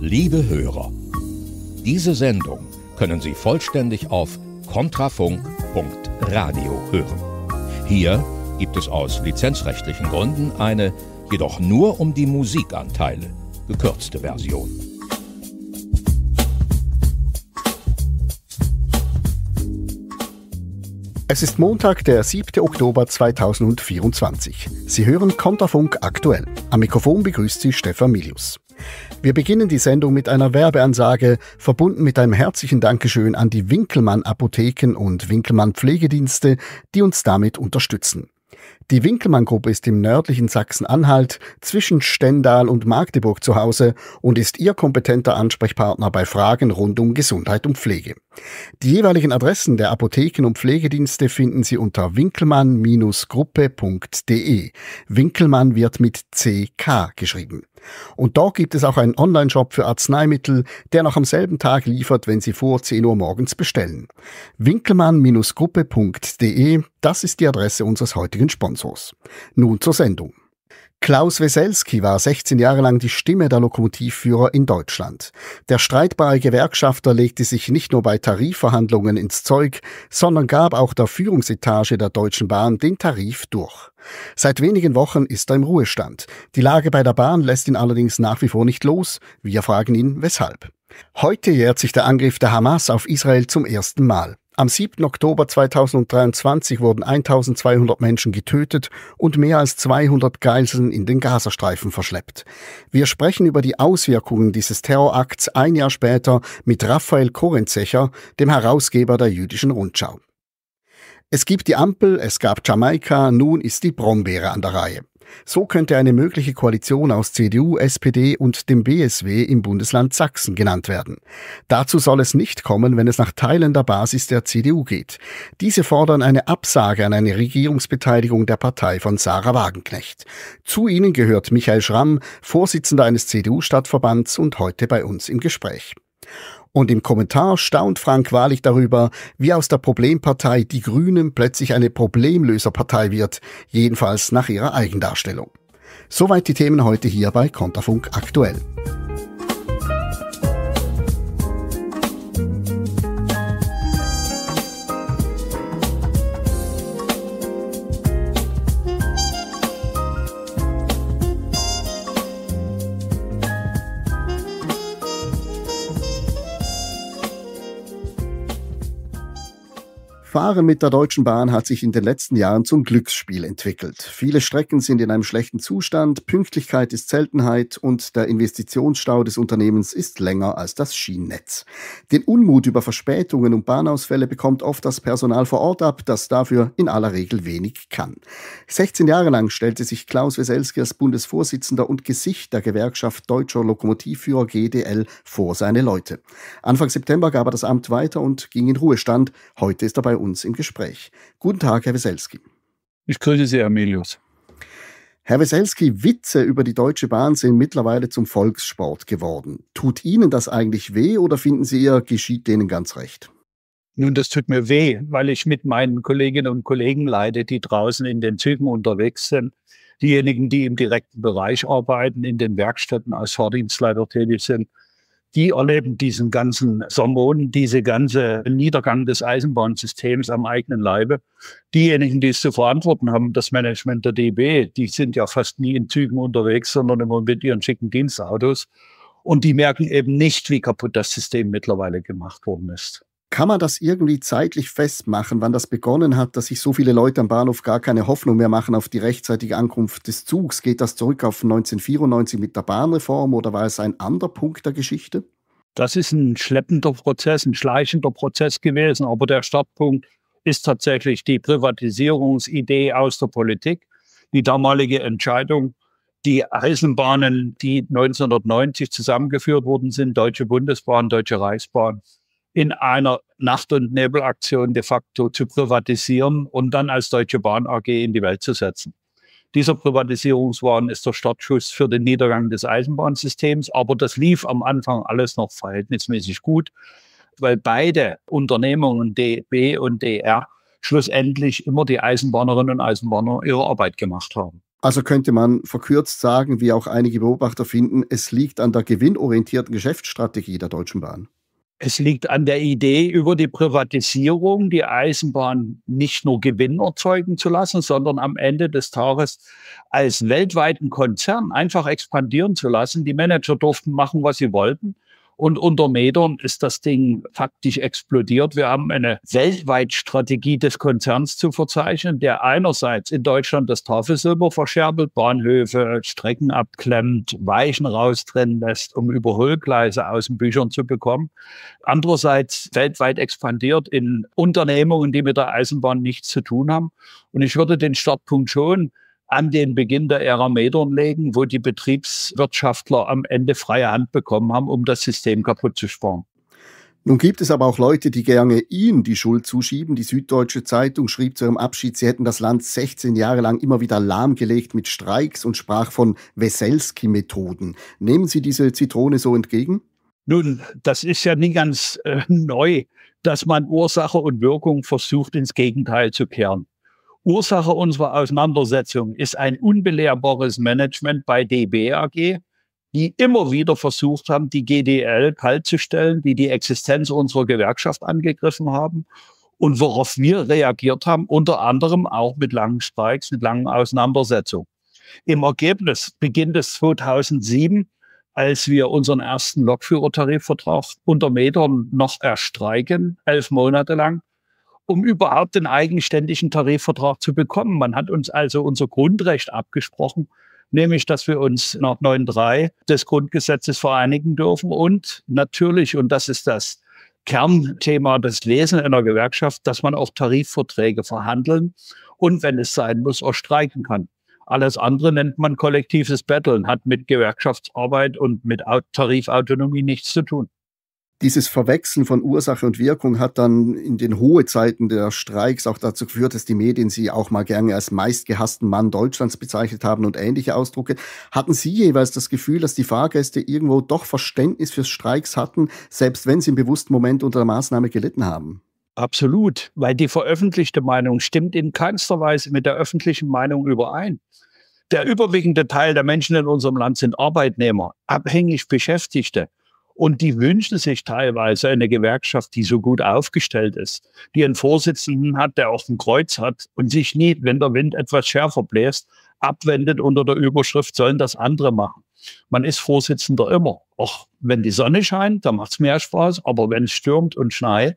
Liebe Hörer, diese Sendung können Sie vollständig auf kontrafunk.radio hören. Hier gibt es aus lizenzrechtlichen Gründen eine, jedoch nur um die Musikanteile, gekürzte Version. Es ist Montag, der 7. Oktober 2024. Sie hören Konterfunk aktuell. Am Mikrofon begrüßt Sie Stefan Milius. Wir beginnen die Sendung mit einer Werbeansage, verbunden mit einem herzlichen Dankeschön an die Winkelmann Apotheken und Winkelmann Pflegedienste, die uns damit unterstützen. Die Winkelmann-Gruppe ist im nördlichen Sachsen-Anhalt zwischen Stendal und Magdeburg zu Hause und ist ihr kompetenter Ansprechpartner bei Fragen rund um Gesundheit und Pflege. Die jeweiligen Adressen der Apotheken und Pflegedienste finden Sie unter winkelmann-gruppe.de. Winkelmann wird mit CK geschrieben. Und da gibt es auch einen Online-Shop für Arzneimittel, der noch am selben Tag liefert, wenn Sie vor 10 Uhr morgens bestellen. Winkelmann-gruppe.de, das ist die Adresse unseres heutigen Sponsors. Nun zur Sendung. Klaus Weselski war 16 Jahre lang die Stimme der Lokomotivführer in Deutschland. Der streitbare Gewerkschafter legte sich nicht nur bei Tarifverhandlungen ins Zeug, sondern gab auch der Führungsetage der Deutschen Bahn den Tarif durch. Seit wenigen Wochen ist er im Ruhestand. Die Lage bei der Bahn lässt ihn allerdings nach wie vor nicht los. Wir fragen ihn, weshalb. Heute jährt sich der Angriff der Hamas auf Israel zum ersten Mal. Am 7. Oktober 2023 wurden 1200 Menschen getötet und mehr als 200 Geiseln in den Gazastreifen verschleppt. Wir sprechen über die Auswirkungen dieses Terrorakts ein Jahr später mit Raphael Korenzecher, dem Herausgeber der Jüdischen Rundschau. Es gibt die Ampel, es gab Jamaika, nun ist die Brombeere an der Reihe. So könnte eine mögliche Koalition aus CDU, SPD und dem BSW im Bundesland Sachsen genannt werden. Dazu soll es nicht kommen, wenn es nach Teilen der Basis der CDU geht. Diese fordern eine Absage an eine Regierungsbeteiligung der Partei von Sarah Wagenknecht. Zu ihnen gehört Michael Schramm, Vorsitzender eines CDU-Stadtverbands und heute bei uns im Gespräch. Und im Kommentar staunt Frank wahrlich darüber, wie aus der Problempartei Die Grünen plötzlich eine Problemlöserpartei wird, jedenfalls nach ihrer Eigendarstellung. Soweit die Themen heute hier bei Konterfunk aktuell. Fahren mit der Deutschen Bahn hat sich in den letzten Jahren zum Glücksspiel entwickelt. Viele Strecken sind in einem schlechten Zustand, Pünktlichkeit ist Seltenheit und der Investitionsstau des Unternehmens ist länger als das Schienennetz. Den Unmut über Verspätungen und Bahnausfälle bekommt oft das Personal vor Ort ab, das dafür in aller Regel wenig kann. 16 Jahre lang stellte sich Klaus Weselski als Bundesvorsitzender und Gesicht der Gewerkschaft Deutscher Lokomotivführer GDL vor seine Leute. Anfang September gab er das Amt weiter und ging in Ruhestand. Heute ist er bei uns uns im Gespräch. Guten Tag, Herr Weselski. Ich grüße Sie, Herr Melius. Herr Weselski, Witze über die Deutsche Bahn sind mittlerweile zum Volkssport geworden. Tut Ihnen das eigentlich weh oder finden Sie, eher, geschieht denen ganz recht? Nun, das tut mir weh, weil ich mit meinen Kolleginnen und Kollegen leide, die draußen in den Zügen unterwegs sind. Diejenigen, die im direkten Bereich arbeiten, in den Werkstätten als Fahrdienstleiter tätig sind, die erleben diesen ganzen Sommonen, diese ganze Niedergang des Eisenbahnsystems am eigenen Leibe. Diejenigen, die es zu verantworten haben, das Management der DB, die sind ja fast nie in Zügen unterwegs, sondern immer mit ihren schicken Dienstautos. Und die merken eben nicht, wie kaputt das System mittlerweile gemacht worden ist. Kann man das irgendwie zeitlich festmachen, wann das begonnen hat, dass sich so viele Leute am Bahnhof gar keine Hoffnung mehr machen auf die rechtzeitige Ankunft des Zugs? Geht das zurück auf 1994 mit der Bahnreform oder war es ein anderer Punkt der Geschichte? Das ist ein schleppender Prozess, ein schleichender Prozess gewesen, aber der Startpunkt ist tatsächlich die Privatisierungsidee aus der Politik, die damalige Entscheidung, die Eisenbahnen, die 1990 zusammengeführt worden sind, Deutsche Bundesbahn, Deutsche Reichsbahn, in einer Nacht- und Nebelaktion de facto zu privatisieren und dann als Deutsche Bahn AG in die Welt zu setzen. Dieser Privatisierungswahn ist der Startschuss für den Niedergang des Eisenbahnsystems, aber das lief am Anfang alles noch verhältnismäßig gut, weil beide Unternehmungen, DB und DR, schlussendlich immer die Eisenbahnerinnen und Eisenbahner ihre Arbeit gemacht haben. Also könnte man verkürzt sagen, wie auch einige Beobachter finden, es liegt an der gewinnorientierten Geschäftsstrategie der Deutschen Bahn. Es liegt an der Idee, über die Privatisierung die Eisenbahn nicht nur Gewinn erzeugen zu lassen, sondern am Ende des Tages als weltweiten Konzern einfach expandieren zu lassen. Die Manager durften machen, was sie wollten. Und unter Metern ist das Ding faktisch explodiert. Wir haben eine weltweite Strategie des Konzerns zu verzeichnen, der einerseits in Deutschland das Tafelsilber verscherbelt, Bahnhöfe, Strecken abklemmt, Weichen raustrennen lässt, um Überholgleise aus den Büchern zu bekommen. Andererseits weltweit expandiert in Unternehmungen, die mit der Eisenbahn nichts zu tun haben. Und ich würde den Startpunkt schon an den Beginn der Ära Medon legen, wo die Betriebswirtschaftler am Ende freie Hand bekommen haben, um das System kaputt zu sparen. Nun gibt es aber auch Leute, die gerne Ihnen die Schuld zuschieben. Die Süddeutsche Zeitung schrieb zu ihrem Abschied, sie hätten das Land 16 Jahre lang immer wieder lahmgelegt mit Streiks und sprach von Weselski-Methoden. Nehmen Sie diese Zitrone so entgegen? Nun, das ist ja nie ganz äh, neu, dass man Ursache und Wirkung versucht, ins Gegenteil zu kehren. Ursache unserer Auseinandersetzung ist ein unbelehrbares Management bei DB AG, die immer wieder versucht haben, die GDL kaltzustellen, die die Existenz unserer Gewerkschaft angegriffen haben und worauf wir reagiert haben, unter anderem auch mit langen Streiks, mit langen Auseinandersetzungen. Im Ergebnis Beginn des 2007, als wir unseren ersten Lokführertarifvertrag unter Metern noch erstreiken, elf Monate lang, um überhaupt den eigenständigen Tarifvertrag zu bekommen. Man hat uns also unser Grundrecht abgesprochen, nämlich dass wir uns nach 9.3 des Grundgesetzes vereinigen dürfen und natürlich, und das ist das Kernthema des Lesen einer Gewerkschaft, dass man auch Tarifverträge verhandeln und, wenn es sein muss, auch streiken kann. Alles andere nennt man kollektives Betteln, hat mit Gewerkschaftsarbeit und mit Tarifautonomie nichts zu tun dieses Verwechseln von Ursache und Wirkung hat dann in den hohen Zeiten der Streiks auch dazu geführt, dass die Medien sie auch mal gerne als meistgehassten Mann Deutschlands bezeichnet haben und ähnliche Ausdrucke. Hatten Sie jeweils das Gefühl, dass die Fahrgäste irgendwo doch Verständnis für Streiks hatten, selbst wenn sie im bewussten Moment unter der Maßnahme gelitten haben? Absolut, weil die veröffentlichte Meinung stimmt in keinster Weise mit der öffentlichen Meinung überein. Der überwiegende Teil der Menschen in unserem Land sind Arbeitnehmer, abhängig Beschäftigte. Und die wünschen sich teilweise eine Gewerkschaft, die so gut aufgestellt ist, die einen Vorsitzenden hat, der auch ein Kreuz hat und sich nie, wenn der Wind etwas schärfer bläst, abwendet unter der Überschrift, sollen das andere machen. Man ist Vorsitzender immer. Auch wenn die Sonne scheint, da macht es mehr Spaß, aber wenn es stürmt und schneit,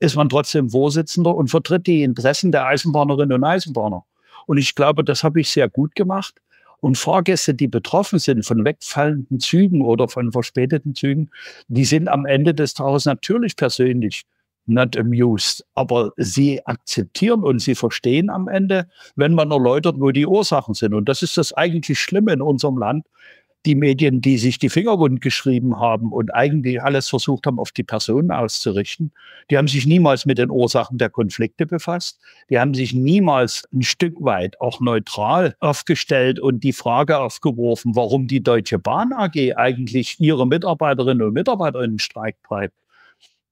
ist man trotzdem Vorsitzender und vertritt die Interessen der Eisenbahnerinnen und Eisenbahner. Und ich glaube, das habe ich sehr gut gemacht. Und Fahrgäste, die betroffen sind von wegfallenden Zügen oder von verspäteten Zügen, die sind am Ende des Tages natürlich persönlich not amused, aber sie akzeptieren und sie verstehen am Ende, wenn man erläutert, wo die Ursachen sind. Und das ist das eigentlich Schlimme in unserem Land, die Medien, die sich die Finger wund geschrieben haben und eigentlich alles versucht haben, auf die Personen auszurichten, die haben sich niemals mit den Ursachen der Konflikte befasst. Die haben sich niemals ein Stück weit auch neutral aufgestellt und die Frage aufgeworfen, warum die Deutsche Bahn AG eigentlich ihre Mitarbeiterinnen und Mitarbeiter in den Streik treibt.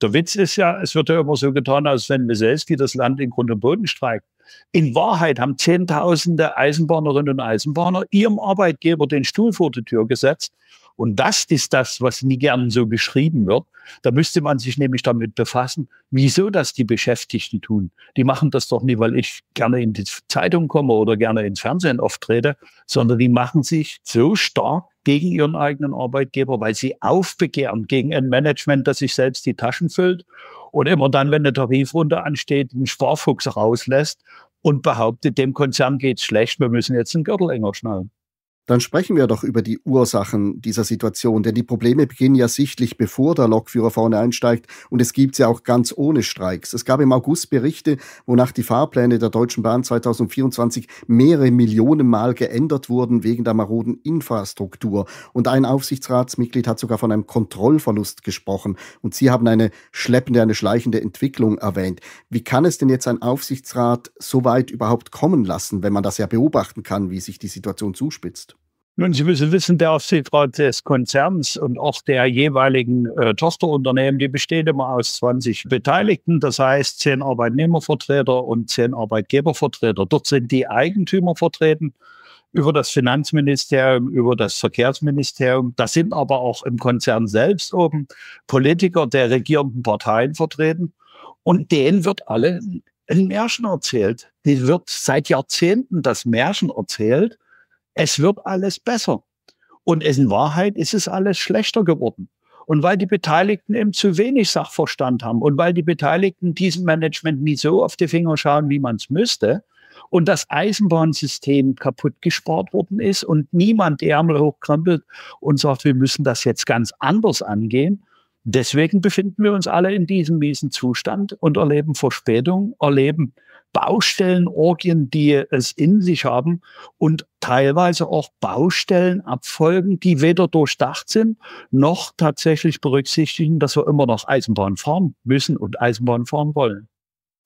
Der Witz ist ja, es wird ja immer so getan, als wenn Weselski das Land in Grund und Boden streikt. In Wahrheit haben Zehntausende Eisenbahnerinnen und Eisenbahner ihrem Arbeitgeber den Stuhl vor die Tür gesetzt. Und das ist das, was nie gern so geschrieben wird. Da müsste man sich nämlich damit befassen, wieso das die Beschäftigten tun. Die machen das doch nicht, weil ich gerne in die Zeitung komme oder gerne ins Fernsehen auftrete, sondern die machen sich so stark gegen ihren eigenen Arbeitgeber, weil sie aufbegehren gegen ein Management, das sich selbst die Taschen füllt und immer dann, wenn eine Tarifrunde ansteht, einen Sparfuchs rauslässt und behauptet, dem Konzern geht's schlecht, wir müssen jetzt den Gürtel enger schnallen. Dann sprechen wir doch über die Ursachen dieser Situation, denn die Probleme beginnen ja sichtlich, bevor der Lokführer vorne einsteigt und es gibt sie auch ganz ohne Streiks. Es gab im August Berichte, wonach die Fahrpläne der Deutschen Bahn 2024 mehrere Millionen Mal geändert wurden wegen der maroden Infrastruktur und ein Aufsichtsratsmitglied hat sogar von einem Kontrollverlust gesprochen und Sie haben eine schleppende, eine schleichende Entwicklung erwähnt. Wie kann es denn jetzt ein Aufsichtsrat so weit überhaupt kommen lassen, wenn man das ja beobachten kann, wie sich die Situation zuspitzt? Nun, Sie müssen wissen, der Aufsichtsrat des Konzerns und auch der jeweiligen äh, Tochterunternehmen, die besteht immer aus 20 Beteiligten, das heißt zehn Arbeitnehmervertreter und zehn Arbeitgebervertreter. Dort sind die Eigentümer vertreten über das Finanzministerium, über das Verkehrsministerium. Da sind aber auch im Konzern selbst oben Politiker der regierenden Parteien vertreten. Und denen wird alle ein Märchen erzählt. Die wird seit Jahrzehnten das Märchen erzählt es wird alles besser. Und in Wahrheit ist es alles schlechter geworden. Und weil die Beteiligten eben zu wenig Sachverstand haben und weil die Beteiligten diesem Management nie so auf die Finger schauen, wie man es müsste, und das Eisenbahnsystem kaputt gespart worden ist und niemand die Ärmel hochkrempelt und sagt, wir müssen das jetzt ganz anders angehen. Deswegen befinden wir uns alle in diesem miesen Zustand und erleben Verspätung, erleben Baustellenorgien, die es in sich haben und teilweise auch Baustellenabfolgen, die weder durchdacht sind, noch tatsächlich berücksichtigen, dass wir immer noch Eisenbahn fahren müssen und Eisenbahn fahren wollen.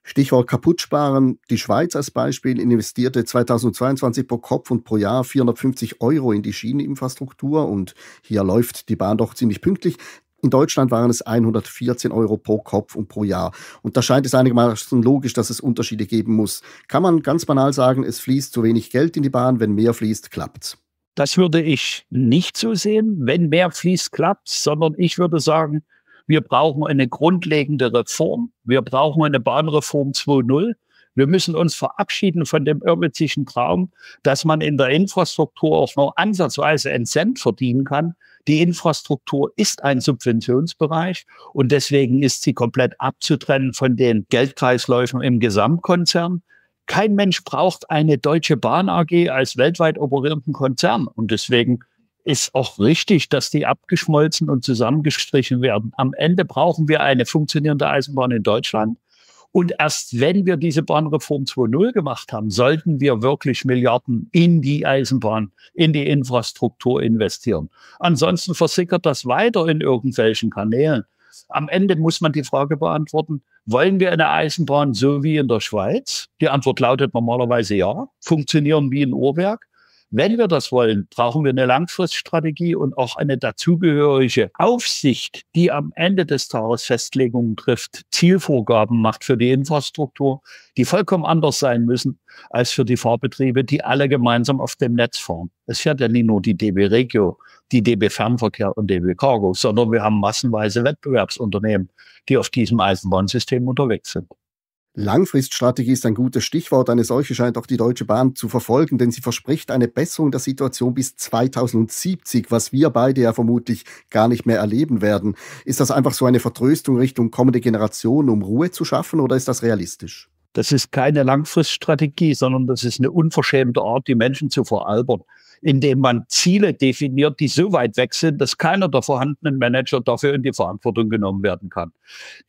Stichwort Kaputtsparen. Die Schweiz als Beispiel investierte 2022 pro Kopf und pro Jahr 450 Euro in die Schieneninfrastruktur und hier läuft die Bahn doch ziemlich pünktlich. In Deutschland waren es 114 Euro pro Kopf und pro Jahr. Und da scheint es einigermaßen logisch, dass es Unterschiede geben muss. Kann man ganz banal sagen, es fließt zu wenig Geld in die Bahn, wenn mehr fließt, klappt's. Das würde ich nicht so sehen, wenn mehr fließt, klappt's, sondern ich würde sagen, wir brauchen eine grundlegende Reform. Wir brauchen eine Bahnreform 2.0. Wir müssen uns verabschieden von dem irrwitzischen Traum, dass man in der Infrastruktur auch nur ansatzweise einen Cent verdienen kann. Die Infrastruktur ist ein Subventionsbereich und deswegen ist sie komplett abzutrennen von den Geldkreisläufen im Gesamtkonzern. Kein Mensch braucht eine Deutsche Bahn AG als weltweit operierenden Konzern und deswegen ist auch richtig, dass die abgeschmolzen und zusammengestrichen werden. Am Ende brauchen wir eine funktionierende Eisenbahn in Deutschland. Und erst wenn wir diese Bahnreform 2.0 gemacht haben, sollten wir wirklich Milliarden in die Eisenbahn, in die Infrastruktur investieren. Ansonsten versickert das weiter in irgendwelchen Kanälen. Am Ende muss man die Frage beantworten, wollen wir eine Eisenbahn so wie in der Schweiz? Die Antwort lautet normalerweise ja, funktionieren wie ein Uhrwerk. Wenn wir das wollen, brauchen wir eine Langfriststrategie und auch eine dazugehörige Aufsicht, die am Ende des Tages Festlegungen trifft, Zielvorgaben macht für die Infrastruktur, die vollkommen anders sein müssen als für die Fahrbetriebe, die alle gemeinsam auf dem Netz fahren. Es fährt ja nicht nur die DB Regio, die DB Fernverkehr und DB Cargo, sondern wir haben massenweise Wettbewerbsunternehmen, die auf diesem Eisenbahnsystem unterwegs sind. Langfriststrategie ist ein gutes Stichwort. Eine solche scheint auch die Deutsche Bahn zu verfolgen, denn sie verspricht eine Besserung der Situation bis 2070, was wir beide ja vermutlich gar nicht mehr erleben werden. Ist das einfach so eine Vertröstung Richtung kommende Generationen, um Ruhe zu schaffen, oder ist das realistisch? Das ist keine Langfriststrategie, sondern das ist eine unverschämte Art, die Menschen zu veralbern indem man Ziele definiert, die so weit weg sind, dass keiner der vorhandenen Manager dafür in die Verantwortung genommen werden kann.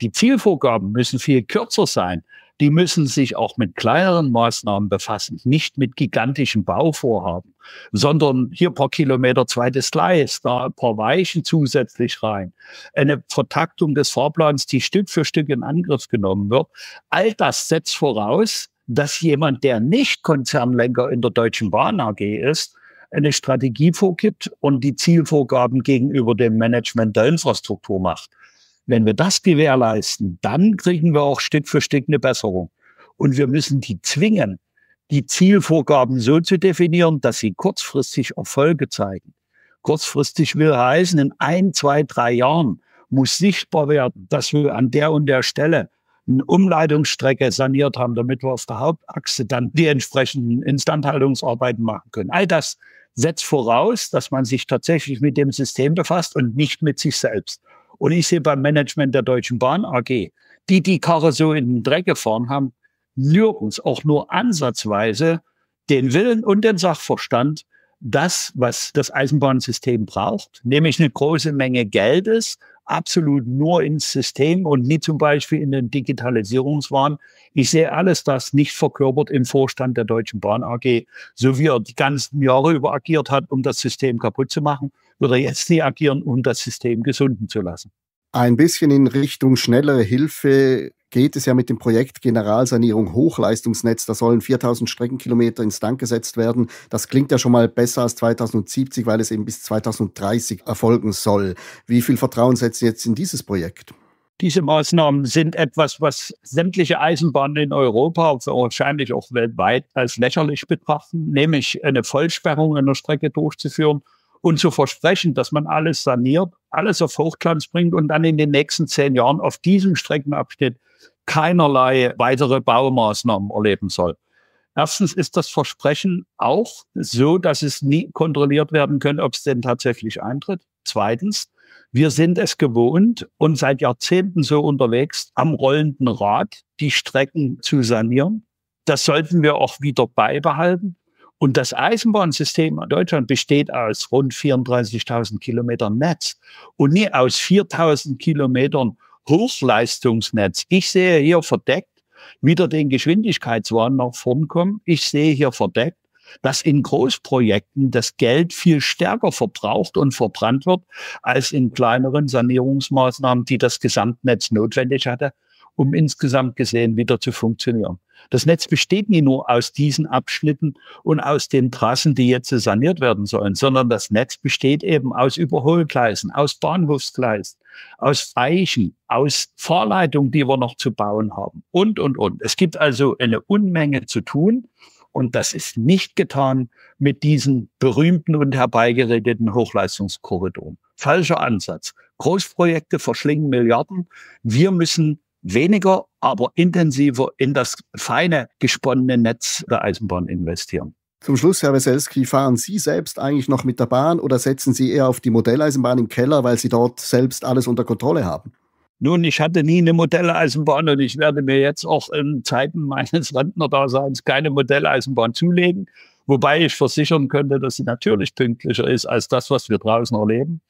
Die Zielvorgaben müssen viel kürzer sein. Die müssen sich auch mit kleineren Maßnahmen befassen, nicht mit gigantischen Bauvorhaben, sondern hier paar Kilometer zweites Gleis, da ein paar Weichen zusätzlich rein, eine Vertaktung des Fahrplans, die Stück für Stück in Angriff genommen wird. All das setzt voraus, dass jemand, der nicht Konzernlenker in der Deutschen Bahn AG ist, eine Strategie vorgibt und die Zielvorgaben gegenüber dem Management der Infrastruktur macht. Wenn wir das gewährleisten, dann kriegen wir auch Stück für Stück eine Besserung. Und wir müssen die zwingen, die Zielvorgaben so zu definieren, dass sie kurzfristig Erfolge zeigen. Kurzfristig will heißen, in ein, zwei, drei Jahren muss sichtbar werden, dass wir an der und der Stelle eine Umleitungsstrecke saniert haben, damit wir auf der Hauptachse dann die entsprechenden Instandhaltungsarbeiten machen können. All das setzt voraus, dass man sich tatsächlich mit dem System befasst und nicht mit sich selbst. Und ich sehe beim Management der Deutschen Bahn AG, die die Karre so in den Dreck gefahren haben, nirgends, auch nur ansatzweise, den Willen und den Sachverstand, das, was das Eisenbahnsystem braucht, nämlich eine große Menge Geldes, absolut nur ins System und nie zum Beispiel in den Digitalisierungswahn. Ich sehe alles das nicht verkörpert im Vorstand der Deutschen Bahn AG. So wie er die ganzen Jahre über agiert hat, um das System kaputt zu machen, würde er jetzt nie agieren, um das System gesunden zu lassen. Ein bisschen in Richtung schnellere Hilfe geht es ja mit dem Projekt Generalsanierung Hochleistungsnetz. Da sollen 4000 Streckenkilometer ins Tank gesetzt werden. Das klingt ja schon mal besser als 2070, weil es eben bis 2030 erfolgen soll. Wie viel Vertrauen setzen Sie jetzt in dieses Projekt? Diese Maßnahmen sind etwas, was sämtliche Eisenbahnen in Europa, und wahrscheinlich auch weltweit, als lächerlich betrachten, nämlich eine Vollsperrung einer Strecke durchzuführen und zu versprechen, dass man alles saniert, alles auf Hochglanz bringt und dann in den nächsten zehn Jahren auf diesem Streckenabschnitt keinerlei weitere Baumaßnahmen erleben soll. Erstens ist das Versprechen auch so, dass es nie kontrolliert werden kann, ob es denn tatsächlich eintritt. Zweitens, wir sind es gewohnt und seit Jahrzehnten so unterwegs, am rollenden Rad die Strecken zu sanieren. Das sollten wir auch wieder beibehalten. Und das Eisenbahnsystem in Deutschland besteht aus rund 34.000 Kilometern Netz und nie aus 4.000 Kilometern Hochleistungsnetz. Ich sehe hier verdeckt wieder den Geschwindigkeitswahn nach vorn kommen. Ich sehe hier verdeckt, dass in Großprojekten das Geld viel stärker verbraucht und verbrannt wird als in kleineren Sanierungsmaßnahmen, die das Gesamtnetz notwendig hatte um insgesamt gesehen wieder zu funktionieren. Das Netz besteht nie nur aus diesen Abschnitten und aus den Trassen, die jetzt saniert werden sollen, sondern das Netz besteht eben aus Überholgleisen, aus Bahnhofsgleisen, aus Eichen, aus Fahrleitungen, die wir noch zu bauen haben und, und, und. Es gibt also eine Unmenge zu tun. Und das ist nicht getan mit diesen berühmten und herbeigeredeten Hochleistungskorridoren. Falscher Ansatz. Großprojekte verschlingen Milliarden. Wir müssen weniger, aber intensiver in das feine gesponnene Netz der Eisenbahn investieren. Zum Schluss, Herr Weselski, fahren Sie selbst eigentlich noch mit der Bahn oder setzen Sie eher auf die Modelleisenbahn im Keller, weil Sie dort selbst alles unter Kontrolle haben? Nun, ich hatte nie eine Modelleisenbahn und ich werde mir jetzt auch in Zeiten meines Rentnerdaseins keine Modelleisenbahn zulegen, wobei ich versichern könnte, dass sie natürlich pünktlicher ist als das, was wir draußen erleben.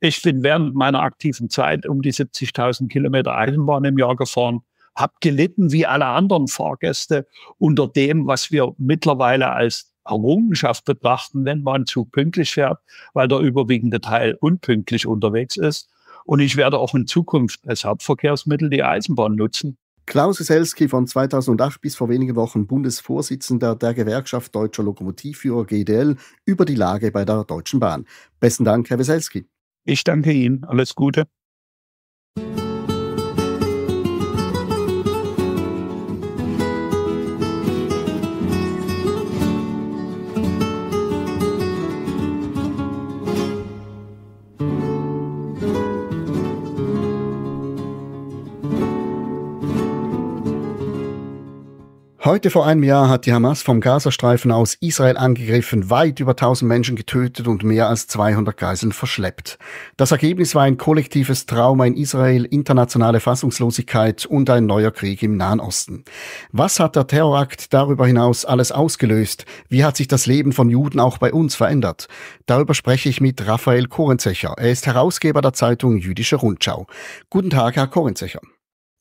Ich bin während meiner aktiven Zeit um die 70.000 Kilometer Eisenbahn im Jahr gefahren, habe gelitten wie alle anderen Fahrgäste unter dem, was wir mittlerweile als Errungenschaft betrachten, wenn man zu pünktlich fährt, weil der überwiegende Teil unpünktlich unterwegs ist. Und ich werde auch in Zukunft als Hauptverkehrsmittel die Eisenbahn nutzen. Klaus Selski von 2008 bis vor wenigen Wochen Bundesvorsitzender der Gewerkschaft Deutscher Lokomotivführer GDL über die Lage bei der Deutschen Bahn. Besten Dank, Herr Weselski. Ich danke Ihnen. Alles Gute. Heute vor einem Jahr hat die Hamas vom Gazastreifen aus Israel angegriffen, weit über 1000 Menschen getötet und mehr als 200 Geiseln verschleppt. Das Ergebnis war ein kollektives Trauma in Israel, internationale Fassungslosigkeit und ein neuer Krieg im Nahen Osten. Was hat der Terrorakt darüber hinaus alles ausgelöst? Wie hat sich das Leben von Juden auch bei uns verändert? Darüber spreche ich mit Raphael Korenzecher. Er ist Herausgeber der Zeitung Jüdische Rundschau. Guten Tag, Herr Korenzecher.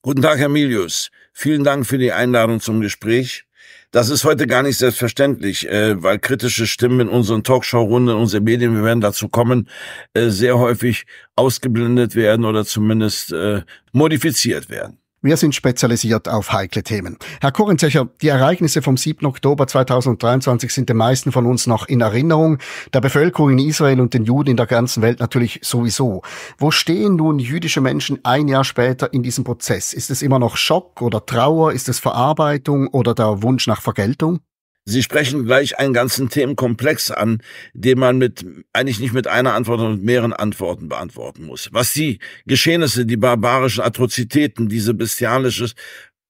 Guten Tag, Herr Milius. Vielen Dank für die Einladung zum Gespräch. Das ist heute gar nicht selbstverständlich, äh, weil kritische Stimmen in unseren Talkshow-Runden, in unseren Medien, wir werden dazu kommen, äh, sehr häufig ausgeblendet werden oder zumindest äh, modifiziert werden. Wir sind spezialisiert auf heikle Themen. Herr Korenzecher, die Ereignisse vom 7. Oktober 2023 sind den meisten von uns noch in Erinnerung, der Bevölkerung in Israel und den Juden in der ganzen Welt natürlich sowieso. Wo stehen nun jüdische Menschen ein Jahr später in diesem Prozess? Ist es immer noch Schock oder Trauer? Ist es Verarbeitung oder der Wunsch nach Vergeltung? Sie sprechen gleich einen ganzen Themenkomplex an, den man mit, eigentlich nicht mit einer Antwort, sondern mit mehreren Antworten beantworten muss. Was die Geschehnisse, die barbarischen Atrozitäten, diese bestialisches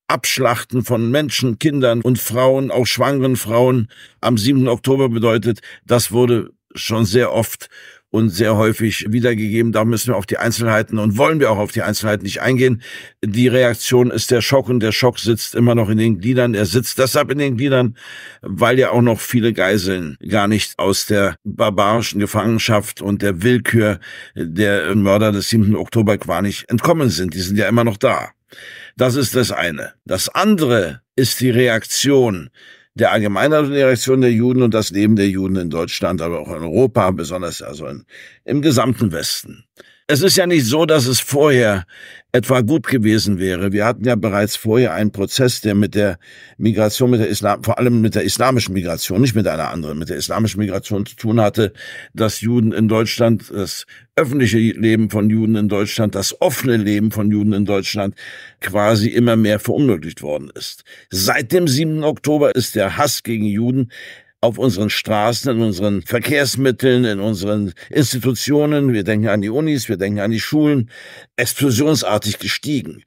Abschlachten von Menschen, Kindern und Frauen, auch schwangeren Frauen am 7. Oktober bedeutet, das wurde schon sehr oft und sehr häufig wiedergegeben. Da müssen wir auf die Einzelheiten und wollen wir auch auf die Einzelheiten nicht eingehen. Die Reaktion ist der Schock und der Schock sitzt immer noch in den Gliedern. Er sitzt deshalb in den Gliedern, weil ja auch noch viele Geiseln gar nicht aus der barbarischen Gefangenschaft und der Willkür der Mörder des 7. Oktober gar nicht entkommen sind. Die sind ja immer noch da. Das ist das eine. Das andere ist die Reaktion der allgemeinen Reaktion der Juden und das Leben der Juden in Deutschland, aber auch in Europa, besonders also in, im gesamten Westen. Es ist ja nicht so, dass es vorher etwa gut gewesen wäre. Wir hatten ja bereits vorher einen Prozess, der mit der Migration, mit der Islam, vor allem mit der islamischen Migration, nicht mit einer anderen, mit der islamischen Migration zu tun hatte, dass Juden in Deutschland, das öffentliche Leben von Juden in Deutschland, das offene Leben von Juden in Deutschland quasi immer mehr verunmöglicht worden ist. Seit dem 7. Oktober ist der Hass gegen Juden auf unseren Straßen, in unseren Verkehrsmitteln, in unseren Institutionen, wir denken an die Unis, wir denken an die Schulen, explosionsartig gestiegen.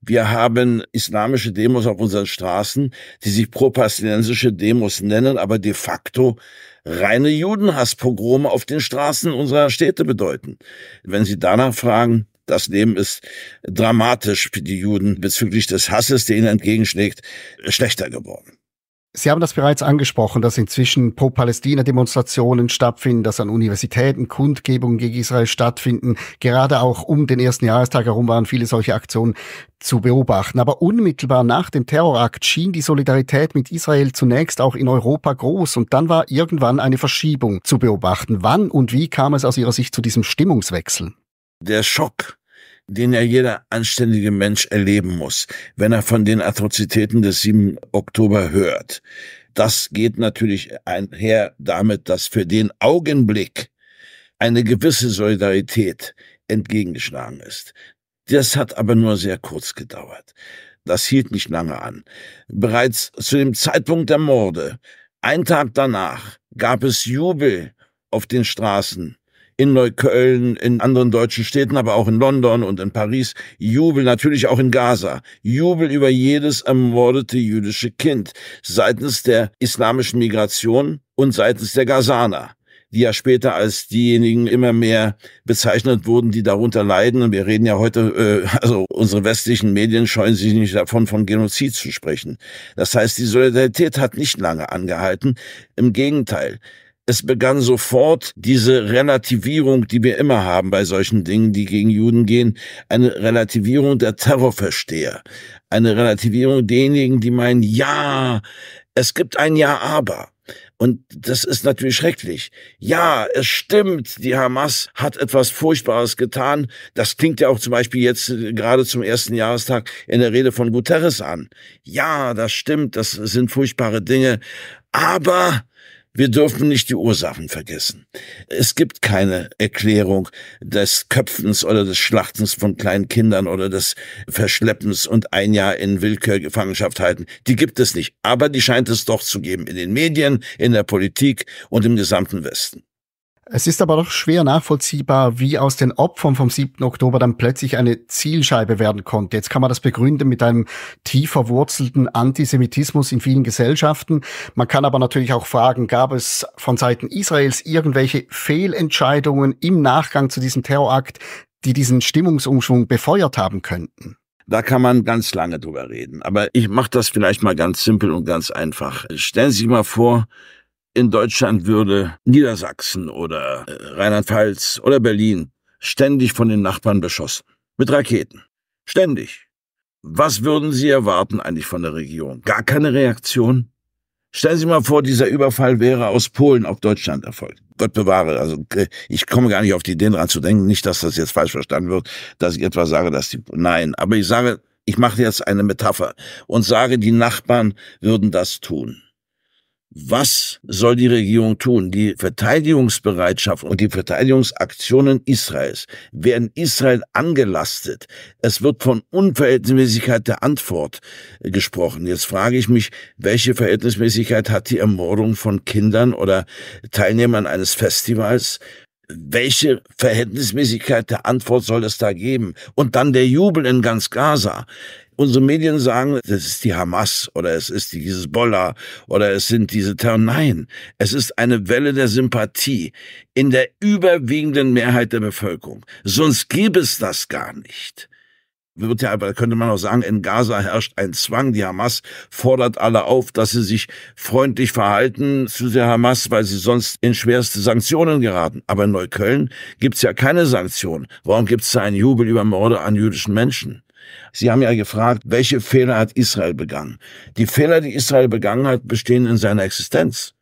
Wir haben islamische Demos auf unseren Straßen, die sich pro-palästinensische Demos nennen, aber de facto reine Judenhasspogrome auf den Straßen unserer Städte bedeuten. Wenn Sie danach fragen, das Leben ist dramatisch für die Juden bezüglich des Hasses, der ihnen entgegenschlägt, schlechter geworden. Sie haben das bereits angesprochen, dass inzwischen Pro-Palästina-Demonstrationen stattfinden, dass an Universitäten Kundgebungen gegen Israel stattfinden. Gerade auch um den ersten Jahrestag herum waren viele solche Aktionen zu beobachten. Aber unmittelbar nach dem Terrorakt schien die Solidarität mit Israel zunächst auch in Europa groß und dann war irgendwann eine Verschiebung zu beobachten. Wann und wie kam es aus Ihrer Sicht zu diesem Stimmungswechsel? Der Schock den ja jeder anständige Mensch erleben muss, wenn er von den Atrozitäten des 7. Oktober hört. Das geht natürlich einher damit, dass für den Augenblick eine gewisse Solidarität entgegengeschlagen ist. Das hat aber nur sehr kurz gedauert. Das hielt nicht lange an. Bereits zu dem Zeitpunkt der Morde, ein Tag danach, gab es Jubel auf den Straßen in Neukölln, in anderen deutschen Städten, aber auch in London und in Paris. Jubel natürlich auch in Gaza. Jubel über jedes ermordete jüdische Kind seitens der islamischen Migration und seitens der Gazaner die ja später als diejenigen immer mehr bezeichnet wurden, die darunter leiden. Und wir reden ja heute, äh, also unsere westlichen Medien scheuen sich nicht davon, von Genozid zu sprechen. Das heißt, die Solidarität hat nicht lange angehalten. Im Gegenteil, es begann sofort diese Relativierung, die wir immer haben bei solchen Dingen, die gegen Juden gehen, eine Relativierung der Terrorversteher, eine Relativierung derjenigen, die meinen, ja, es gibt ein Ja, aber. Und das ist natürlich schrecklich. Ja, es stimmt, die Hamas hat etwas Furchtbares getan. Das klingt ja auch zum Beispiel jetzt äh, gerade zum ersten Jahrestag in der Rede von Guterres an. Ja, das stimmt, das sind furchtbare Dinge. Aber wir dürfen nicht die Ursachen vergessen. Es gibt keine Erklärung des Köpfens oder des Schlachtens von kleinen Kindern oder des Verschleppens und ein Jahr in Willkürgefangenschaft halten. Die gibt es nicht. Aber die scheint es doch zu geben in den Medien, in der Politik und im gesamten Westen. Es ist aber doch schwer nachvollziehbar, wie aus den Opfern vom 7. Oktober dann plötzlich eine Zielscheibe werden konnte. Jetzt kann man das begründen mit einem tief verwurzelten Antisemitismus in vielen Gesellschaften. Man kann aber natürlich auch fragen, gab es von Seiten Israels irgendwelche Fehlentscheidungen im Nachgang zu diesem Terrorakt, die diesen Stimmungsumschwung befeuert haben könnten? Da kann man ganz lange drüber reden. Aber ich mache das vielleicht mal ganz simpel und ganz einfach. Stellen Sie sich mal vor, in Deutschland würde Niedersachsen oder äh, Rheinland-Pfalz oder Berlin ständig von den Nachbarn beschossen. Mit Raketen. Ständig. Was würden Sie erwarten eigentlich von der Regierung? Gar keine Reaktion? Stellen Sie mal vor, dieser Überfall wäre aus Polen auf Deutschland erfolgt. Gott bewahre, also äh, ich komme gar nicht auf die Idee dran zu denken, nicht, dass das jetzt falsch verstanden wird, dass ich etwas sage, dass die, nein, aber ich sage, ich mache jetzt eine Metapher und sage, die Nachbarn würden das tun was soll die Regierung tun? Die Verteidigungsbereitschaft und die Verteidigungsaktionen Israels werden Israel angelastet. Es wird von Unverhältnismäßigkeit der Antwort gesprochen. Jetzt frage ich mich, welche Verhältnismäßigkeit hat die Ermordung von Kindern oder Teilnehmern eines Festivals? Welche Verhältnismäßigkeit der Antwort soll es da geben? Und dann der Jubel in ganz Gaza unsere Medien sagen, das ist die Hamas oder es ist die Hezbollah oder es sind diese Terror. Nein, es ist eine Welle der Sympathie in der überwiegenden Mehrheit der Bevölkerung. Sonst gäbe es das gar nicht wird ja, könnte man auch sagen, in Gaza herrscht ein Zwang. Die Hamas fordert alle auf, dass sie sich freundlich verhalten zu der Hamas, weil sie sonst in schwerste Sanktionen geraten. Aber in Neukölln gibt's ja keine Sanktionen. Warum gibt's da einen Jubel über Morde an jüdischen Menschen? Sie haben ja gefragt, welche Fehler hat Israel begangen? Die Fehler, die Israel begangen hat, bestehen in seiner Existenz.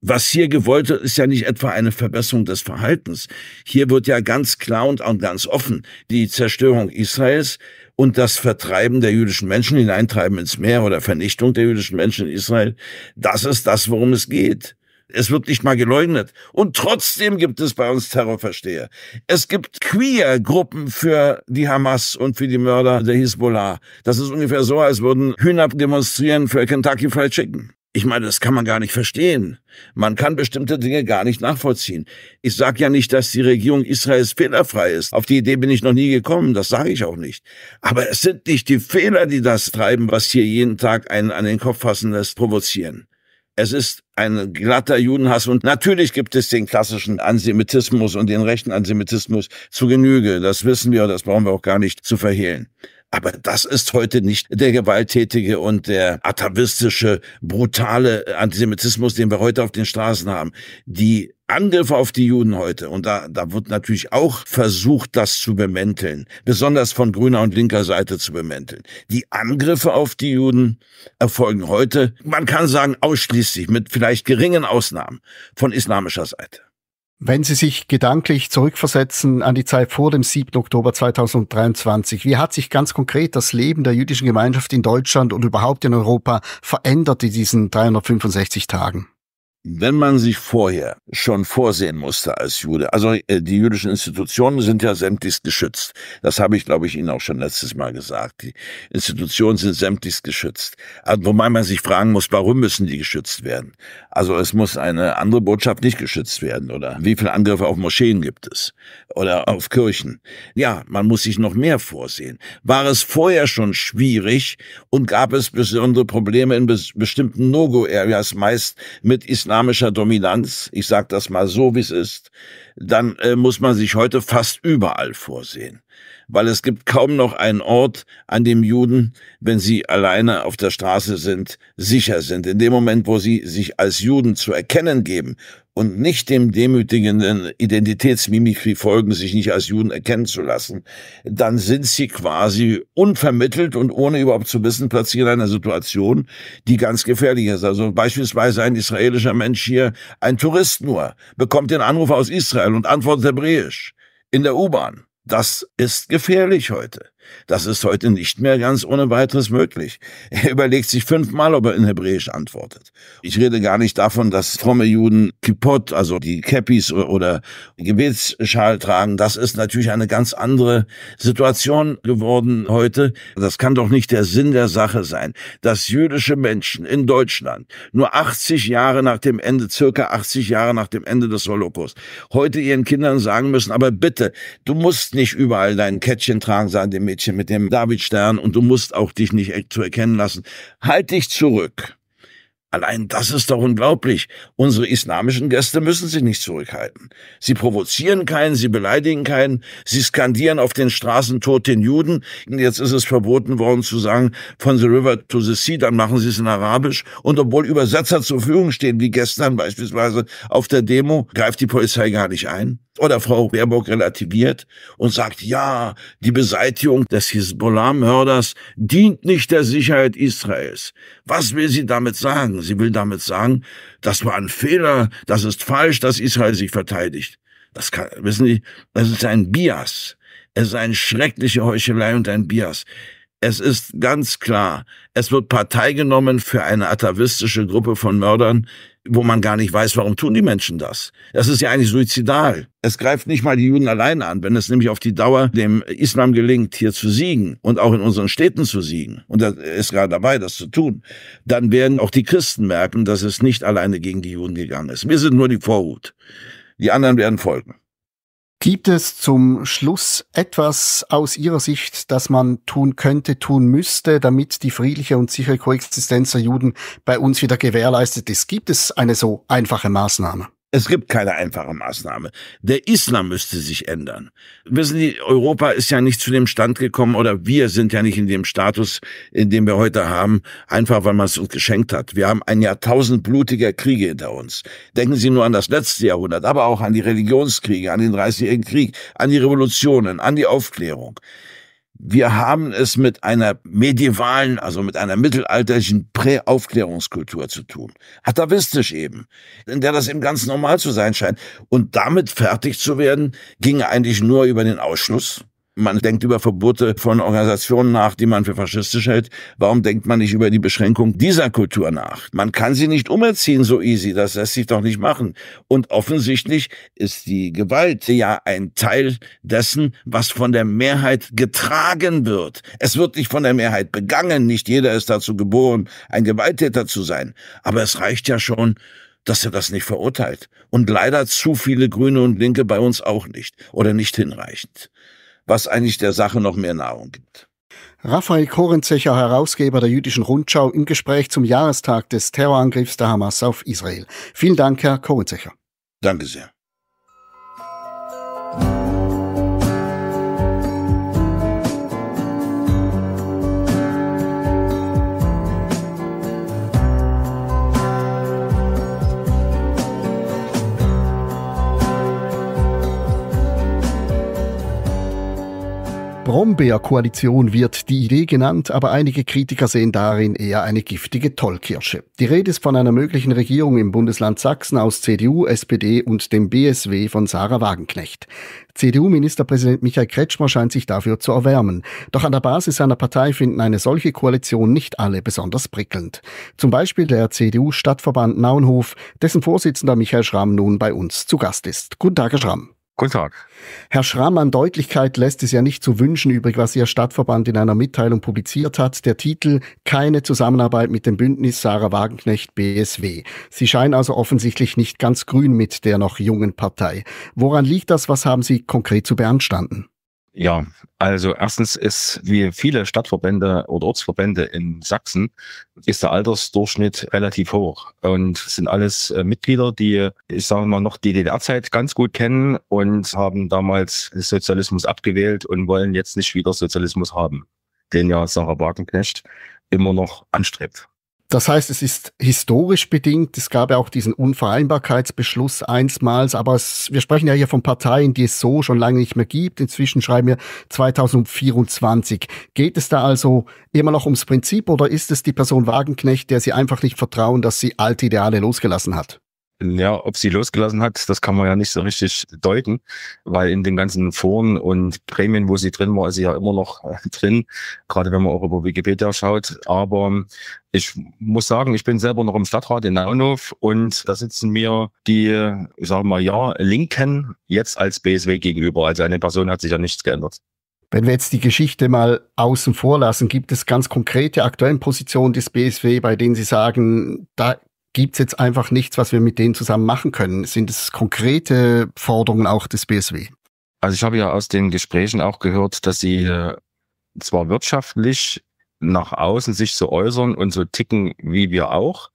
Was hier gewollt wird, ist ja nicht etwa eine Verbesserung des Verhaltens. Hier wird ja ganz klar und auch ganz offen die Zerstörung Israels und das Vertreiben der jüdischen Menschen, Hineintreiben ins Meer oder Vernichtung der jüdischen Menschen in Israel, das ist das, worum es geht. Es wird nicht mal geleugnet. Und trotzdem gibt es bei uns Terrorversteher. Es gibt Queer-Gruppen für die Hamas und für die Mörder der Hisbollah. Das ist ungefähr so, als würden Hühner demonstrieren für Kentucky Fried Chicken. Ich meine, das kann man gar nicht verstehen. Man kann bestimmte Dinge gar nicht nachvollziehen. Ich sage ja nicht, dass die Regierung Israels fehlerfrei ist. Auf die Idee bin ich noch nie gekommen, das sage ich auch nicht. Aber es sind nicht die Fehler, die das treiben, was hier jeden Tag einen an den Kopf fassen lässt, provozieren. Es ist ein glatter Judenhass und natürlich gibt es den klassischen Antisemitismus und den rechten Antisemitismus zu Genüge. Das wissen wir und das brauchen wir auch gar nicht zu verhehlen. Aber das ist heute nicht der gewalttätige und der atavistische, brutale Antisemitismus, den wir heute auf den Straßen haben. Die Angriffe auf die Juden heute. Und da, da wird natürlich auch versucht, das zu bemänteln, besonders von grüner und linker Seite zu bemänteln. Die Angriffe auf die Juden erfolgen heute, man kann sagen, ausschließlich, mit vielleicht geringen Ausnahmen von islamischer Seite. Wenn Sie sich gedanklich zurückversetzen an die Zeit vor dem 7. Oktober 2023, wie hat sich ganz konkret das Leben der jüdischen Gemeinschaft in Deutschland und überhaupt in Europa verändert in diesen 365 Tagen? wenn man sich vorher schon vorsehen musste als Jude, also äh, die jüdischen Institutionen sind ja sämtlichst geschützt. Das habe ich, glaube ich, Ihnen auch schon letztes Mal gesagt. Die Institutionen sind sämtlichst geschützt. Also, wobei man sich fragen muss, warum müssen die geschützt werden? Also es muss eine andere Botschaft nicht geschützt werden oder wie viele Angriffe auf Moscheen gibt es oder auf Kirchen? Ja, man muss sich noch mehr vorsehen. War es vorher schon schwierig und gab es besondere Probleme in bestimmten No-Go-Areas, meist mit Islam islamischer Dominanz, ich sage das mal so, wie es ist, dann äh, muss man sich heute fast überall vorsehen. Weil es gibt kaum noch einen Ort, an dem Juden, wenn sie alleine auf der Straße sind, sicher sind. In dem Moment, wo sie sich als Juden zu erkennen geben, und nicht dem demütigenden Identitätsmimikry folgen, sich nicht als Juden erkennen zu lassen, dann sind sie quasi unvermittelt und ohne überhaupt zu wissen plötzlich in einer Situation, die ganz gefährlich ist. Also beispielsweise ein israelischer Mensch hier, ein Tourist nur, bekommt den Anruf aus Israel und antwortet hebräisch in der U-Bahn. Das ist gefährlich heute. Das ist heute nicht mehr ganz ohne weiteres möglich. Er überlegt sich fünfmal, ob er in Hebräisch antwortet. Ich rede gar nicht davon, dass fromme Juden Kippot, also die Käppis oder Gebetsschal tragen. Das ist natürlich eine ganz andere Situation geworden heute. Das kann doch nicht der Sinn der Sache sein, dass jüdische Menschen in Deutschland nur 80 Jahre nach dem Ende, circa 80 Jahre nach dem Ende des Holocaust, heute ihren Kindern sagen müssen, aber bitte, du musst nicht überall dein Kettchen tragen, sagen dem Mädchen mit dem David Stern und du musst auch dich nicht zu erkennen lassen. Halt dich zurück. Allein das ist doch unglaublich. Unsere islamischen Gäste müssen sich nicht zurückhalten. Sie provozieren keinen, sie beleidigen keinen, sie skandieren auf den Straßen tot den Juden. Jetzt ist es verboten worden zu sagen, von the river to the sea, dann machen sie es in Arabisch. Und obwohl Übersetzer zur Verfügung stehen, wie gestern beispielsweise auf der Demo, greift die Polizei gar nicht ein. Oder Frau Baerbock relativiert und sagt, ja, die Beseitigung des Hisbollah-Mörders dient nicht der Sicherheit Israels. Was will sie damit sagen? Sie will damit sagen, das war ein Fehler, das ist falsch, dass Israel sich verteidigt. Das kann, wissen Sie, das ist ein Bias. Es ist eine schreckliche Heuchelei und ein Bias. Es ist ganz klar, es wird Partei genommen für eine atavistische Gruppe von Mördern, wo man gar nicht weiß, warum tun die Menschen das. Das ist ja eigentlich suizidal. Es greift nicht mal die Juden alleine an, wenn es nämlich auf die Dauer dem Islam gelingt, hier zu siegen und auch in unseren Städten zu siegen, und er ist gerade dabei, das zu tun, dann werden auch die Christen merken, dass es nicht alleine gegen die Juden gegangen ist. Wir sind nur die Vorhut. Die anderen werden folgen. Gibt es zum Schluss etwas aus Ihrer Sicht, das man tun könnte, tun müsste, damit die friedliche und sichere Koexistenz der Juden bei uns wieder gewährleistet ist? Gibt es eine so einfache Maßnahme? Es gibt keine einfache Maßnahme. Der Islam müsste sich ändern. Wissen Sie, Europa ist ja nicht zu dem Stand gekommen oder wir sind ja nicht in dem Status, in dem wir heute haben, einfach weil man es uns geschenkt hat. Wir haben ein Jahrtausend blutiger Kriege hinter uns. Denken Sie nur an das letzte Jahrhundert, aber auch an die Religionskriege, an den Dreißigjährigen Krieg, an die Revolutionen, an die Aufklärung wir haben es mit einer medievalen, also mit einer mittelalterlichen Präaufklärungskultur zu tun. Atavistisch eben, in der das eben ganz normal zu sein scheint. Und damit fertig zu werden, ging eigentlich nur über den Ausschluss man denkt über Verbote von Organisationen nach, die man für faschistisch hält. Warum denkt man nicht über die Beschränkung dieser Kultur nach? Man kann sie nicht umerziehen so easy. Das lässt sich doch nicht machen. Und offensichtlich ist die Gewalt ja ein Teil dessen, was von der Mehrheit getragen wird. Es wird nicht von der Mehrheit begangen. Nicht jeder ist dazu geboren, ein Gewalttäter zu sein. Aber es reicht ja schon, dass er das nicht verurteilt. Und leider zu viele Grüne und Linke bei uns auch nicht. Oder nicht hinreichend was eigentlich der Sache noch mehr Nahrung gibt. Raphael Korenzecher, Herausgeber der Jüdischen Rundschau, im Gespräch zum Jahrestag des Terrorangriffs der Hamas auf Israel. Vielen Dank, Herr Korenzecher. Danke sehr. Brombeer-Koalition wird die Idee genannt, aber einige Kritiker sehen darin eher eine giftige Tollkirsche. Die Rede ist von einer möglichen Regierung im Bundesland Sachsen aus CDU, SPD und dem BSW von Sarah Wagenknecht. CDU-Ministerpräsident Michael Kretschmer scheint sich dafür zu erwärmen. Doch an der Basis seiner Partei finden eine solche Koalition nicht alle besonders prickelnd. Zum Beispiel der CDU-Stadtverband Naunhof, dessen Vorsitzender Michael Schramm nun bei uns zu Gast ist. Guten Tag, Herr Schramm. Guten Tag. Herr Schramm, an Deutlichkeit lässt es ja nicht zu wünschen übrig, was Ihr Stadtverband in einer Mitteilung publiziert hat. Der Titel Keine Zusammenarbeit mit dem Bündnis Sarah Wagenknecht BSW. Sie scheinen also offensichtlich nicht ganz grün mit der noch jungen Partei. Woran liegt das? Was haben Sie konkret zu beanstanden? Ja, also erstens ist, wie viele Stadtverbände oder Ortsverbände in Sachsen, ist der Altersdurchschnitt relativ hoch und sind alles äh, Mitglieder, die, ich sage mal, noch die DDR-Zeit ganz gut kennen und haben damals Sozialismus abgewählt und wollen jetzt nicht wieder Sozialismus haben, den ja Sarah Wagenknecht immer noch anstrebt. Das heißt, es ist historisch bedingt. Es gab ja auch diesen Unvereinbarkeitsbeschluss einstmals. Aber es, wir sprechen ja hier von Parteien, die es so schon lange nicht mehr gibt. Inzwischen schreiben wir 2024. Geht es da also immer noch ums Prinzip oder ist es die Person Wagenknecht, der Sie einfach nicht vertrauen, dass sie alte Ideale losgelassen hat? Ja, ob sie losgelassen hat, das kann man ja nicht so richtig deuten, weil in den ganzen Foren und Gremien, wo sie drin war, ist sie ja immer noch äh, drin, gerade wenn man auch über Wikipedia schaut. Aber ähm, ich muss sagen, ich bin selber noch im Stadtrat in Naunhof und da sitzen mir die, ich sage mal, ja, Linken jetzt als BSW gegenüber. Also eine Person hat sich ja nichts geändert. Wenn wir jetzt die Geschichte mal außen vor lassen, gibt es ganz konkrete aktuellen Positionen des BSW, bei denen Sie sagen, da gibt es jetzt einfach nichts, was wir mit denen zusammen machen können? Sind es konkrete Forderungen auch des BSW? Also ich habe ja aus den Gesprächen auch gehört, dass sie äh, zwar wirtschaftlich nach außen sich so äußern und so ticken wie wir auch,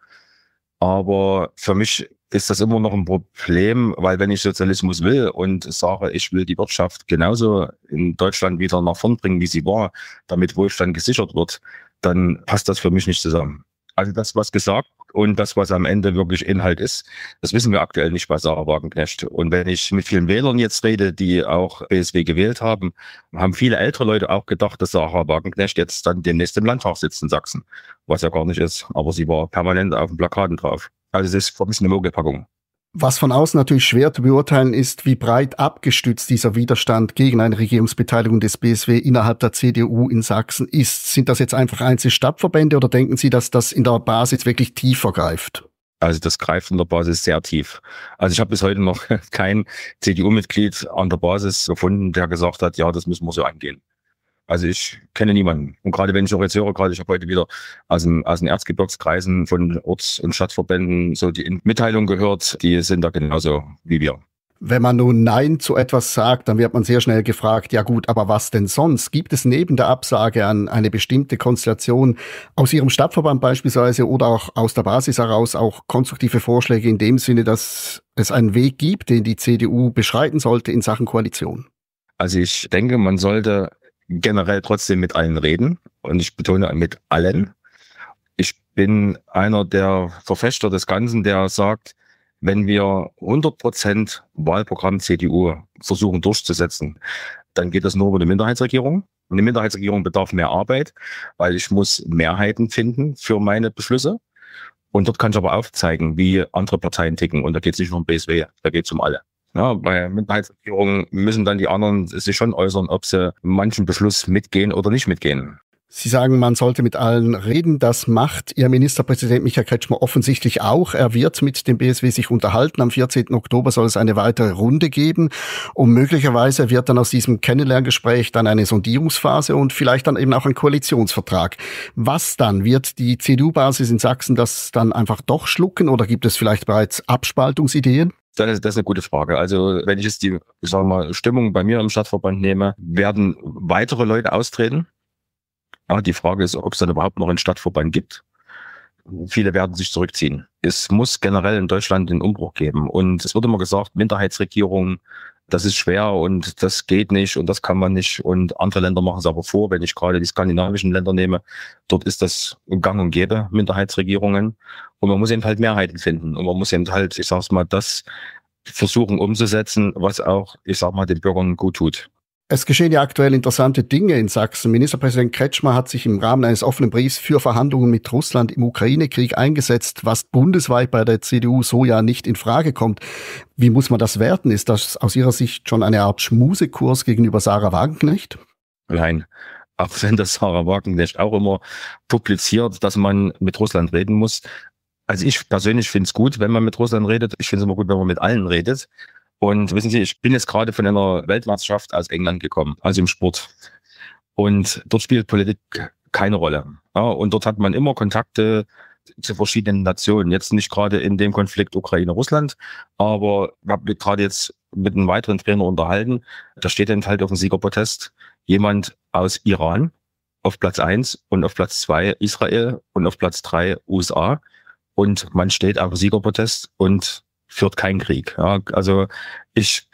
aber für mich ist das immer noch ein Problem, weil wenn ich Sozialismus will und sage, ich will die Wirtschaft genauso in Deutschland wieder nach vorn bringen, wie sie war, damit Wohlstand gesichert wird, dann passt das für mich nicht zusammen. Also das, was gesagt und das, was am Ende wirklich Inhalt ist, das wissen wir aktuell nicht bei Sarah Wagenknecht. Und wenn ich mit vielen Wählern jetzt rede, die auch BSW gewählt haben, haben viele ältere Leute auch gedacht, dass Sarah Wagenknecht jetzt dann demnächst im Landtag sitzt in Sachsen, was ja gar nicht ist. Aber sie war permanent auf den Plakaten drauf. Also es ist für mich eine Mogelpackung. Was von außen natürlich schwer zu beurteilen ist, wie breit abgestützt dieser Widerstand gegen eine Regierungsbeteiligung des BSW innerhalb der CDU in Sachsen ist. Sind das jetzt einfach einzelne Stadtverbände oder denken Sie, dass das in der Basis wirklich tiefer greift? Also das greift an der Basis sehr tief. Also ich habe bis heute noch kein CDU-Mitglied an der Basis gefunden, der gesagt hat, ja, das müssen wir so angehen. Also ich kenne niemanden. Und gerade wenn ich auch jetzt höre, gerade ich habe heute wieder aus den, aus den Erzgebirgskreisen von Orts- und Stadtverbänden so die Mitteilung gehört, die sind da genauso wie wir. Wenn man nun Nein zu etwas sagt, dann wird man sehr schnell gefragt, ja gut, aber was denn sonst? Gibt es neben der Absage an eine bestimmte Konstellation aus Ihrem Stadtverband beispielsweise oder auch aus der Basis heraus auch konstruktive Vorschläge in dem Sinne, dass es einen Weg gibt, den die CDU beschreiten sollte in Sachen Koalition? Also ich denke, man sollte generell trotzdem mit allen reden und ich betone mit allen. Ich bin einer der Verfechter des Ganzen, der sagt, wenn wir 100 Prozent Wahlprogramm CDU versuchen durchzusetzen, dann geht das nur über eine Minderheitsregierung. Und eine Minderheitsregierung bedarf mehr Arbeit, weil ich muss Mehrheiten finden für meine Beschlüsse. Und dort kann ich aber aufzeigen, wie andere Parteien ticken. Und da geht es nicht nur um BSW, da geht es um alle. Ja, bei Minderheitsregierungen müssen dann die anderen sich schon äußern, ob sie manchen Beschluss mitgehen oder nicht mitgehen. Sie sagen, man sollte mit allen reden. Das macht Ihr Ministerpräsident Michael Kretschmer offensichtlich auch. Er wird mit dem BSW sich unterhalten. Am 14. Oktober soll es eine weitere Runde geben. Und möglicherweise wird dann aus diesem Kennenlerngespräch dann eine Sondierungsphase und vielleicht dann eben auch ein Koalitionsvertrag. Was dann? Wird die CDU-Basis in Sachsen das dann einfach doch schlucken oder gibt es vielleicht bereits Abspaltungsideen? Das ist, das ist eine gute Frage. Also wenn ich jetzt die, ich sag mal, Stimmung bei mir im Stadtverband nehme, werden weitere Leute austreten. Aber die Frage ist, ob es dann überhaupt noch einen Stadtverband gibt. Viele werden sich zurückziehen. Es muss generell in Deutschland den Umbruch geben. Und es wird immer gesagt, Minderheitsregierungen das ist schwer und das geht nicht und das kann man nicht. Und andere Länder machen es aber vor, wenn ich gerade die skandinavischen Länder nehme. Dort ist das gang und gäbe, Minderheitsregierungen. Und man muss eben halt Mehrheiten finden. Und man muss eben halt, ich sag's mal, das versuchen umzusetzen, was auch, ich sag mal, den Bürgern gut tut. Es geschehen ja aktuell interessante Dinge in Sachsen. Ministerpräsident Kretschmer hat sich im Rahmen eines offenen Briefs für Verhandlungen mit Russland im Ukraine-Krieg eingesetzt, was bundesweit bei der CDU so ja nicht in Frage kommt. Wie muss man das werten? Ist das aus Ihrer Sicht schon eine Art Schmusekurs gegenüber Sarah Wagenknecht? Nein. Auch wenn das Sarah Wagenknecht auch immer publiziert, dass man mit Russland reden muss. Also ich persönlich finde es gut, wenn man mit Russland redet. Ich finde es immer gut, wenn man mit allen redet. Und wissen Sie, ich bin jetzt gerade von einer Weltmeisterschaft aus England gekommen, also im Sport. Und dort spielt Politik keine Rolle. Ja, und dort hat man immer Kontakte zu verschiedenen Nationen. Jetzt nicht gerade in dem Konflikt Ukraine-Russland, aber ich habe mich gerade jetzt mit einem weiteren Trainer unterhalten. Da steht dann halt auf dem Siegerprotest jemand aus Iran auf Platz eins und auf Platz zwei Israel und auf Platz drei USA. Und man steht auf dem Siegerprotest und führt kein Krieg. Ja, also ich,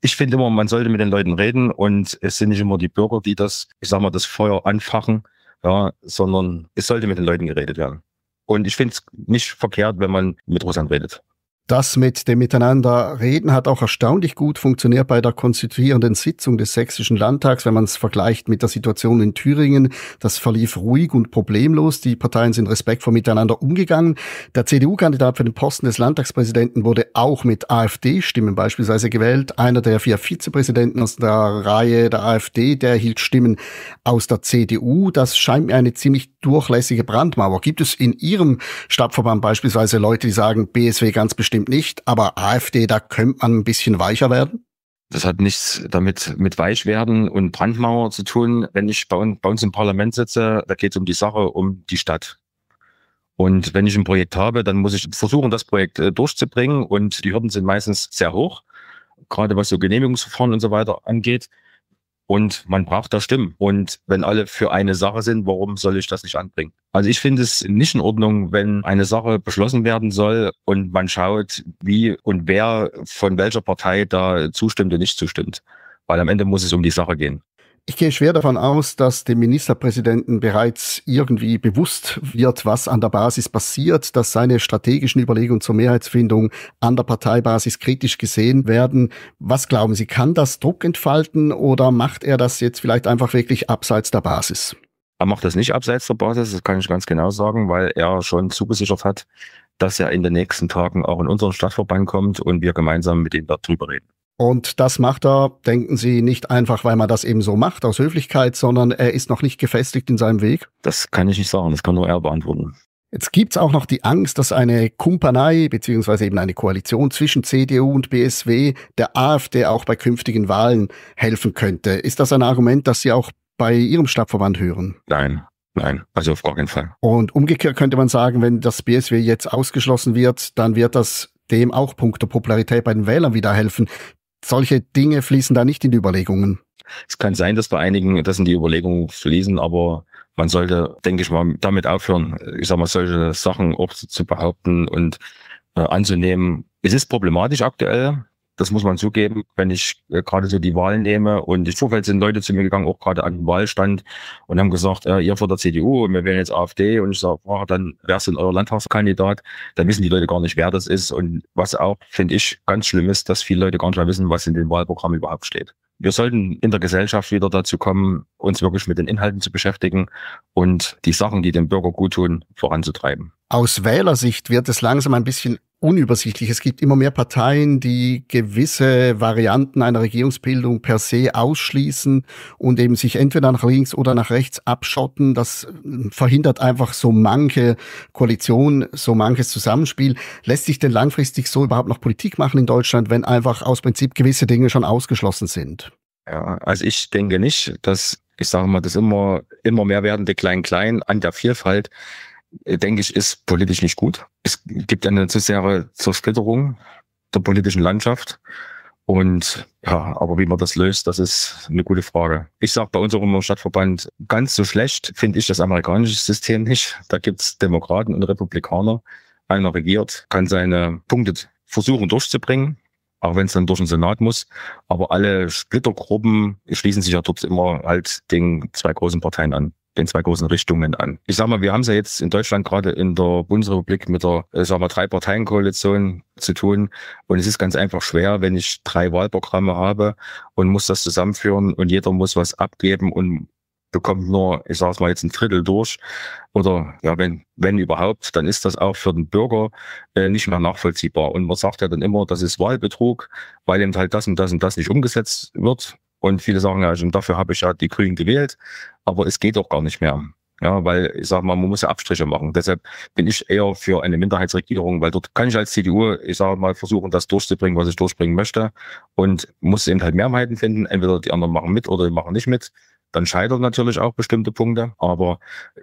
ich finde immer, man sollte mit den Leuten reden und es sind nicht immer die Bürger, die das, ich sag mal, das Feuer anfachen, ja, sondern es sollte mit den Leuten geredet werden. Und ich finde es nicht verkehrt, wenn man mit Russland redet. Das mit dem Miteinanderreden hat auch erstaunlich gut funktioniert bei der konstituierenden Sitzung des Sächsischen Landtags, wenn man es vergleicht mit der Situation in Thüringen. Das verlief ruhig und problemlos. Die Parteien sind respektvoll miteinander umgegangen. Der CDU-Kandidat für den Posten des Landtagspräsidenten wurde auch mit AfD-Stimmen beispielsweise gewählt. Einer der vier Vizepräsidenten aus der Reihe der AfD, der erhielt Stimmen aus der CDU. Das scheint mir eine ziemlich durchlässige Brandmauer. Gibt es in Ihrem Stadtverband beispielsweise Leute, die sagen, BSW ganz bestimmt bestimmt nicht, aber AfD, da könnte man ein bisschen weicher werden? Das hat nichts damit mit Weichwerden und Brandmauer zu tun. Wenn ich bei, bei uns im Parlament sitze, da geht es um die Sache, um die Stadt. Und wenn ich ein Projekt habe, dann muss ich versuchen, das Projekt äh, durchzubringen. Und die Hürden sind meistens sehr hoch, gerade was so Genehmigungsverfahren und so weiter angeht und man braucht da Stimmen. Und wenn alle für eine Sache sind, warum soll ich das nicht anbringen? Also ich finde es nicht in Ordnung, wenn eine Sache beschlossen werden soll und man schaut, wie und wer von welcher Partei da zustimmt und nicht zustimmt. Weil am Ende muss es um die Sache gehen. Ich gehe schwer davon aus, dass dem Ministerpräsidenten bereits irgendwie bewusst wird, was an der Basis passiert, dass seine strategischen Überlegungen zur Mehrheitsfindung an der Parteibasis kritisch gesehen werden. Was glauben Sie, kann das Druck entfalten oder macht er das jetzt vielleicht einfach wirklich abseits der Basis? Er macht das nicht abseits der Basis, das kann ich ganz genau sagen, weil er schon zugesichert hat, dass er in den nächsten Tagen auch in unseren Stadtverband kommt und wir gemeinsam mit ihm darüber reden. Und das macht er, denken Sie, nicht einfach, weil man das eben so macht, aus Höflichkeit, sondern er ist noch nicht gefestigt in seinem Weg? Das kann ich nicht sagen, das kann nur er beantworten. Jetzt gibt's auch noch die Angst, dass eine Kumpanei beziehungsweise eben eine Koalition zwischen CDU und BSW der AfD auch bei künftigen Wahlen helfen könnte. Ist das ein Argument, das Sie auch bei Ihrem Stadtverband hören? Nein, Nein, also auf gar keinen Fall. Und umgekehrt könnte man sagen, wenn das BSW jetzt ausgeschlossen wird, dann wird das dem auch Punkt Popularität bei den Wählern wieder helfen solche Dinge fließen da nicht in die Überlegungen. Es kann sein, dass bei einigen das in die Überlegungen fließen, aber man sollte, denke ich mal, damit aufhören, ich sag mal, solche Sachen auch zu behaupten und äh, anzunehmen. Es ist problematisch aktuell, das muss man zugeben, wenn ich äh, gerade so die Wahl nehme und im Vorfeld sind Leute zu mir gegangen, auch gerade an den Wahlstand und haben gesagt, äh, ihr der CDU und wir wählen jetzt AfD und ich sage, oh, dann wärst du euer Landtagskandidat, dann wissen die Leute gar nicht, wer das ist und was auch, finde ich, ganz schlimm ist, dass viele Leute gar nicht mehr wissen, was in dem Wahlprogramm überhaupt steht. Wir sollten in der Gesellschaft wieder dazu kommen, uns wirklich mit den Inhalten zu beschäftigen und die Sachen, die dem Bürger gut tun, voranzutreiben. Aus Wählersicht wird es langsam ein bisschen unübersichtlich. Es gibt immer mehr Parteien, die gewisse Varianten einer Regierungsbildung per se ausschließen und eben sich entweder nach links oder nach rechts abschotten. Das äh, verhindert einfach so manche Koalition, so manches Zusammenspiel. Lässt sich denn langfristig so überhaupt noch Politik machen in Deutschland, wenn einfach aus Prinzip gewisse Dinge schon ausgeschlossen sind? Ja, also ich denke nicht, dass ich sage mal, das immer, immer mehr werdende Klein-Klein an der Vielfalt denke ich, ist politisch nicht gut. Es gibt eine zu sehr Zersplitterung der politischen Landschaft. Und ja, aber wie man das löst, das ist eine gute Frage. Ich sage bei unserem Stadtverband, ganz so schlecht finde ich das amerikanische System nicht. Da gibt's Demokraten und Republikaner. Einer regiert, kann seine Punkte versuchen durchzubringen, auch wenn es dann durch den Senat muss. Aber alle Splittergruppen schließen sich ja dort immer halt den zwei großen Parteien an den zwei großen Richtungen an. Ich sag mal, wir haben es ja jetzt in Deutschland gerade in der Bundesrepublik mit der, äh, sag mal, drei Parteienkoalition zu tun. Und es ist ganz einfach schwer, wenn ich drei Wahlprogramme habe und muss das zusammenführen und jeder muss was abgeben und bekommt nur, ich sage mal jetzt ein Drittel durch oder ja, wenn, wenn überhaupt, dann ist das auch für den Bürger äh, nicht mehr nachvollziehbar. Und man sagt ja dann immer, das ist Wahlbetrug, weil eben halt das und das und das nicht umgesetzt wird. Und viele sagen ja, und dafür habe ich ja die Grünen gewählt, aber es geht doch gar nicht mehr. Ja, weil ich sag mal, man muss ja Abstriche machen. Deshalb bin ich eher für eine Minderheitsregierung, weil dort kann ich als CDU, ich sage mal, versuchen, das durchzubringen, was ich durchbringen möchte und muss eben halt Mehrheiten finden. Entweder die anderen machen mit oder die machen nicht mit. Dann scheitern natürlich auch bestimmte Punkte. Aber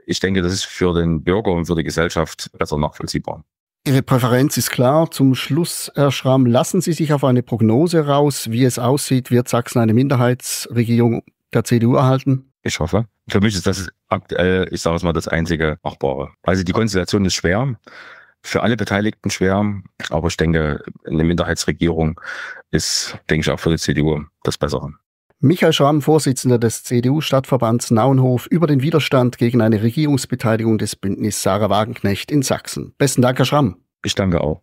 ich denke, das ist für den Bürger und für die Gesellschaft besser nachvollziehbar. Ihre Präferenz ist klar. Zum Schluss, Herr Schramm, lassen Sie sich auf eine Prognose raus, wie es aussieht. Wird Sachsen eine Minderheitsregierung der CDU erhalten? Ich hoffe. Für mich ist das aktuell, ich sage es mal, das einzige Machbare. Also die Konstellation ist schwer, für alle Beteiligten schwer, aber ich denke, eine Minderheitsregierung ist, denke ich, auch für die CDU das Bessere. Michael Schramm, Vorsitzender des CDU-Stadtverbands Nauenhof, über den Widerstand gegen eine Regierungsbeteiligung des Bündnis Sarah Wagenknecht in Sachsen. Besten Dank, Herr Schramm. Ich danke auch.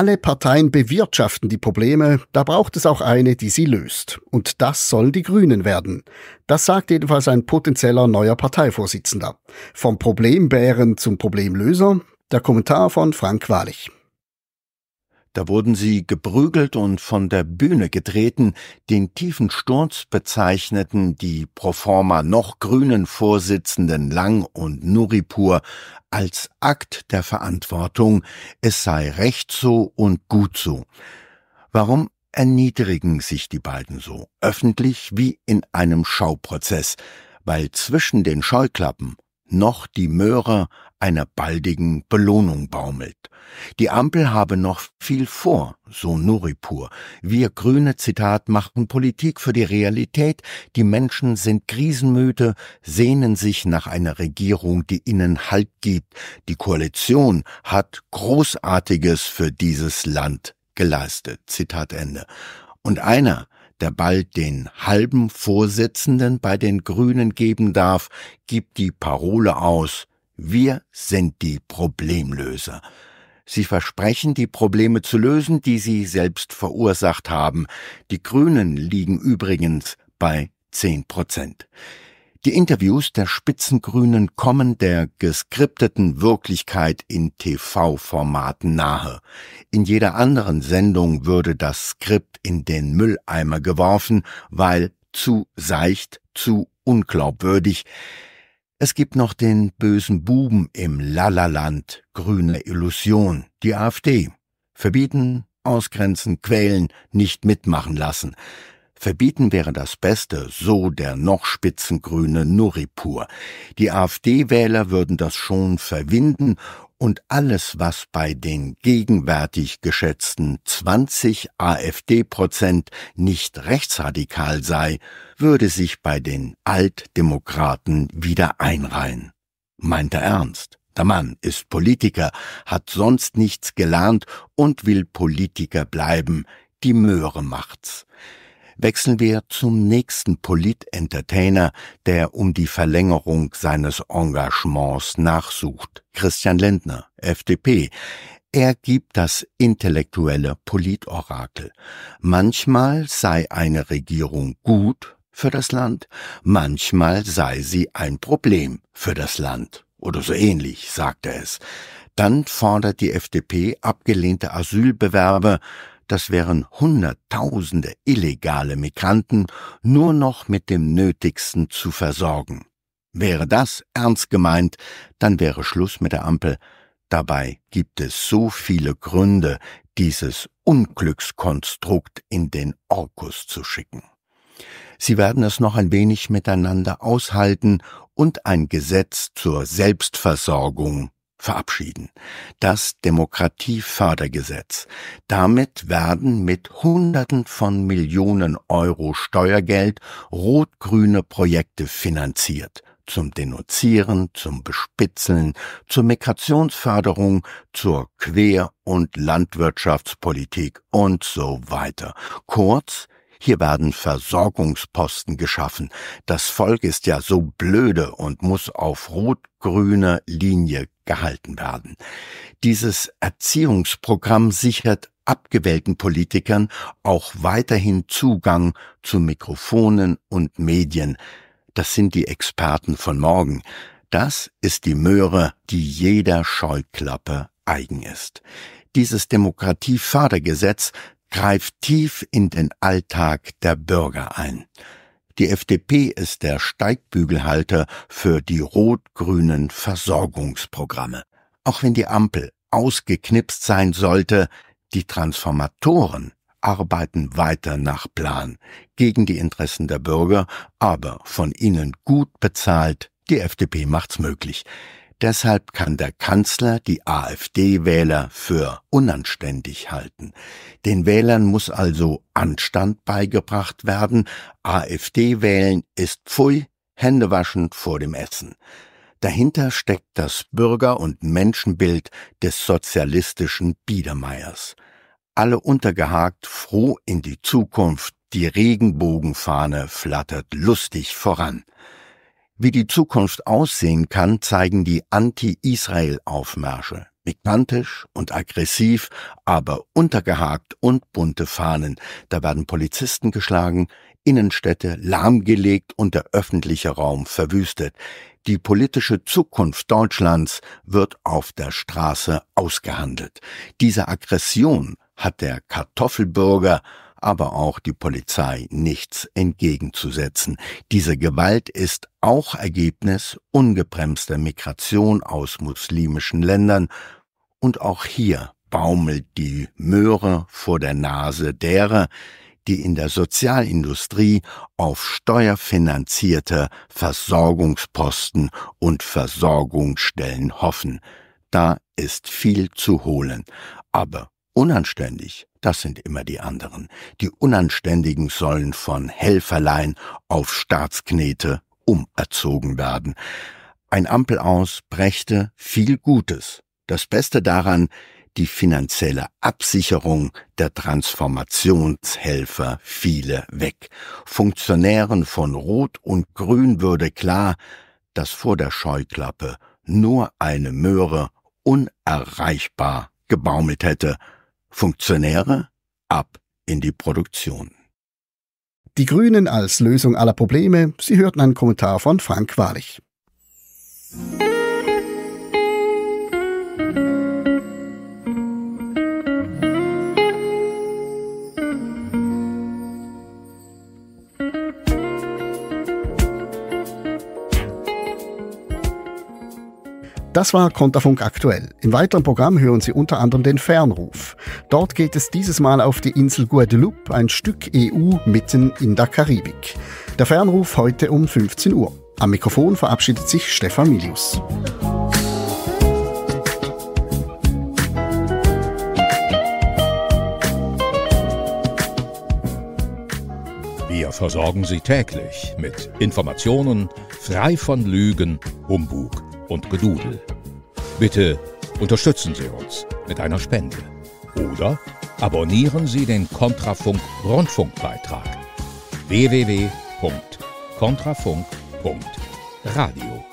Alle Parteien bewirtschaften die Probleme, da braucht es auch eine, die sie löst. Und das sollen die Grünen werden. Das sagt jedenfalls ein potenzieller neuer Parteivorsitzender. Vom Problembären zum Problemlöser, der Kommentar von Frank Walich. Da wurden sie geprügelt und von der Bühne getreten. Den tiefen Sturz bezeichneten die pro forma noch grünen Vorsitzenden Lang und Nuripur als Akt der Verantwortung. Es sei recht so und gut so. Warum erniedrigen sich die beiden so, öffentlich wie in einem Schauprozess? Weil zwischen den Scheuklappen noch die Möhre einer baldigen Belohnung baumelt. Die Ampel habe noch viel vor, so Nuripur. Wir Grüne, Zitat, machen Politik für die Realität. Die Menschen sind krisenmüde, sehnen sich nach einer Regierung, die ihnen Halt gibt. Die Koalition hat Großartiges für dieses Land geleistet. Zitat Ende. Und einer, der bald den halben Vorsitzenden bei den Grünen geben darf, gibt die Parole aus, wir sind die Problemlöser. Sie versprechen, die Probleme zu lösen, die sie selbst verursacht haben. Die Grünen liegen übrigens bei 10 Prozent. Die Interviews der Spitzengrünen kommen der geskripteten Wirklichkeit in TV-Formaten nahe. In jeder anderen Sendung würde das Skript in den Mülleimer geworfen, weil zu seicht, zu unglaubwürdig. Es gibt noch den bösen Buben im Lalaland, grüne Illusion, die AfD. Verbieten, ausgrenzen, quälen, nicht mitmachen lassen. Verbieten wäre das Beste, so der noch spitzengrüne Nuripur. Die AfD-Wähler würden das schon verwinden und alles, was bei den gegenwärtig geschätzten 20 AfD-Prozent nicht rechtsradikal sei, würde sich bei den Altdemokraten wieder einreihen. Meint er ernst? Der Mann ist Politiker, hat sonst nichts gelernt und will Politiker bleiben. Die Möhre macht's wechseln wir zum nächsten Polit-Entertainer, der um die Verlängerung seines Engagements nachsucht. Christian Lindner, FDP. Er gibt das intellektuelle Politorakel. Manchmal sei eine Regierung gut für das Land, manchmal sei sie ein Problem für das Land. Oder so ähnlich, sagt er es. Dann fordert die FDP abgelehnte Asylbewerber das wären Hunderttausende illegale Migranten nur noch mit dem Nötigsten zu versorgen. Wäre das ernst gemeint, dann wäre Schluss mit der Ampel. Dabei gibt es so viele Gründe, dieses Unglückskonstrukt in den Orkus zu schicken. Sie werden es noch ein wenig miteinander aushalten und ein Gesetz zur Selbstversorgung verabschieden. Das Demokratiefördergesetz. Damit werden mit Hunderten von Millionen Euro Steuergeld rot-grüne Projekte finanziert. Zum Denunzieren, zum Bespitzeln, zur Migrationsförderung, zur Quer- und Landwirtschaftspolitik und so weiter. Kurz, hier werden Versorgungsposten geschaffen. Das Volk ist ja so blöde und muss auf rot-grüner Linie gehalten werden. Dieses Erziehungsprogramm sichert abgewählten Politikern auch weiterhin Zugang zu Mikrofonen und Medien. Das sind die Experten von morgen. Das ist die Möhre, die jeder Scheuklappe eigen ist. Dieses Demokratiefördergesetz greift tief in den Alltag der Bürger ein. Die FDP ist der Steigbügelhalter für die rot-grünen Versorgungsprogramme. Auch wenn die Ampel ausgeknipst sein sollte, die Transformatoren arbeiten weiter nach Plan, gegen die Interessen der Bürger, aber von ihnen gut bezahlt, die FDP macht's möglich. Deshalb kann der Kanzler die AfD-Wähler für unanständig halten. Den Wählern muss also Anstand beigebracht werden. AfD wählen ist pfui, händewaschen vor dem Essen. Dahinter steckt das Bürger- und Menschenbild des sozialistischen Biedermeiers. Alle untergehakt, froh in die Zukunft, die Regenbogenfahne flattert lustig voran. Wie die Zukunft aussehen kann, zeigen die Anti-Israel-Aufmärsche. Migrantisch und aggressiv, aber untergehakt und bunte Fahnen. Da werden Polizisten geschlagen, Innenstädte lahmgelegt und der öffentliche Raum verwüstet. Die politische Zukunft Deutschlands wird auf der Straße ausgehandelt. Diese Aggression hat der Kartoffelbürger aber auch die Polizei nichts entgegenzusetzen. Diese Gewalt ist auch Ergebnis ungebremster Migration aus muslimischen Ländern, und auch hier baumelt die Möhre vor der Nase derer, die in der Sozialindustrie auf steuerfinanzierte Versorgungsposten und Versorgungsstellen hoffen. Da ist viel zu holen. Aber unanständig das sind immer die anderen. Die Unanständigen sollen von Helferlein auf Staatsknete umerzogen werden. Ein Ampel aus brächte viel Gutes. Das Beste daran, die finanzielle Absicherung der Transformationshelfer viele weg. Funktionären von Rot und Grün würde klar, dass vor der Scheuklappe nur eine Möhre unerreichbar gebaumelt hätte, Funktionäre ab in die Produktion. Die Grünen als Lösung aller Probleme. Sie hörten einen Kommentar von Frank Walich. Das war Konterfunk aktuell. Im weiteren Programm hören Sie unter anderem den Fernruf. Dort geht es dieses Mal auf die Insel Guadeloupe, ein Stück EU mitten in der Karibik. Der Fernruf heute um 15 Uhr. Am Mikrofon verabschiedet sich Stefan Milius. Wir versorgen Sie täglich mit Informationen frei von Lügen, Humbug und Gedudel. Bitte unterstützen Sie uns mit einer Spende oder abonnieren Sie den Kontrafunk Rundfunkbeitrag www.kontrafunk.radio.